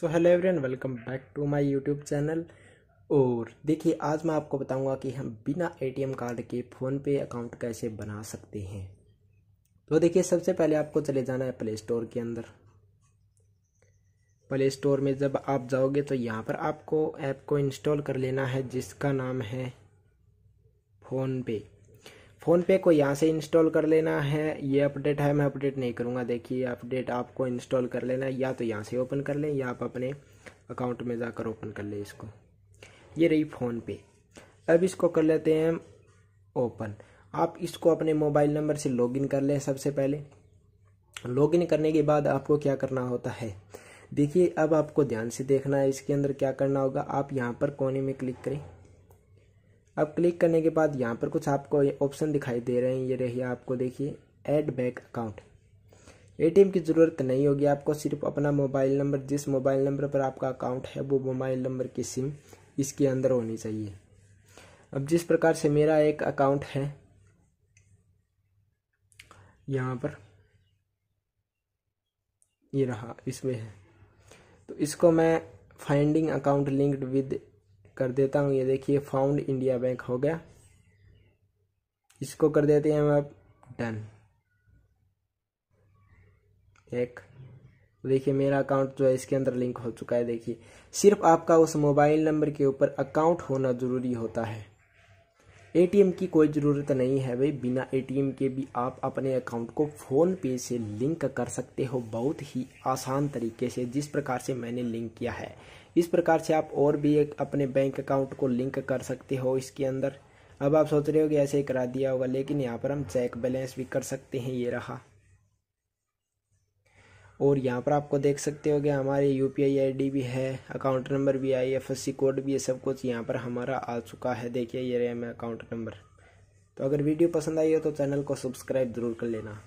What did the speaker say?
so hello everyone welcome back to my YouTube channel और देखिए आज मैं आपको बताऊंगा कि हम बिना एटीएम कार्ड के फ़ोन पे अकाउंट कैसे बना सकते हैं तो देखिए सबसे पहले आपको चले जाना है प्ले स्टोर के अंदर प्ले स्टोर में जब आप जाओगे तो यहाँ पर आपको ऐप को इंस्टॉल कर लेना है जिसका नाम है फ़ोन पे फ़ोनपे को यहाँ से इंस्टॉल कर लेना है ये अपडेट है मैं अपडेट नहीं करूँगा देखिए अपडेट आपको इंस्टॉल कर लेना है या तो यहाँ से ओपन कर लें या आप अपने अकाउंट में जाकर ओपन कर लें इसको ये रही फ़ोनपे अब इसको कर लेते हैं ओपन आप इसको अपने मोबाइल नंबर से लॉगिन कर लें सबसे पहले लॉगिन करने के बाद आपको क्या करना होता है देखिए अब आपको ध्यान से देखना है इसके अंदर क्या करना होगा आप यहाँ पर कोने में क्लिक करें अब क्लिक करने के बाद यहाँ पर कुछ आपको ऑप्शन दिखाई दे रहे हैं ये रही आपको देखिए ऐड बैक अकाउंट एटीएम की ज़रूरत नहीं होगी आपको सिर्फ अपना मोबाइल नंबर जिस मोबाइल नंबर पर आपका अकाउंट है वो मोबाइल नंबर की सिम इसके अंदर होनी चाहिए अब जिस प्रकार से मेरा एक अकाउंट है यहाँ पर ये रहा इसमें है तो इसको मैं फाइंडिंग अकाउंट लिंक्ड विद कर देता हूँ ये देखिए फाउंड इंडिया बैंक हो गया इसको कर देते हैं हम अब डन एक देखिए मेरा अकाउंट जो है इसके अंदर लिंक हो चुका है देखिए सिर्फ आपका उस मोबाइल नंबर के ऊपर अकाउंट होना ज़रूरी होता है एटीएम की कोई ज़रूरत नहीं है भाई बिना एटीएम के भी आप अपने अकाउंट को फ़ोन पे से लिंक कर सकते हो बहुत ही आसान तरीके से जिस प्रकार से मैंने लिंक किया है इस प्रकार से आप और भी एक अपने बैंक अकाउंट को लिंक कर सकते हो इसके अंदर अब आप सोच रहे हो कि ऐसे ही करा दिया होगा लेकिन यहाँ पर हम चेक बैलेंस भी कर सकते हैं ये रहा और यहाँ पर आपको देख सकते हो कि हमारे U P I I D भी है अकाउंट नंबर भी I F S C code भी है सब कुछ यहाँ पर हमारा आ चुका है देखिए ये रहा मेरा अकाउंट नंबर तो अगर वीडियो पसंद आई हो तो चैनल को सब्सक्राइब ज़रूर कर लेना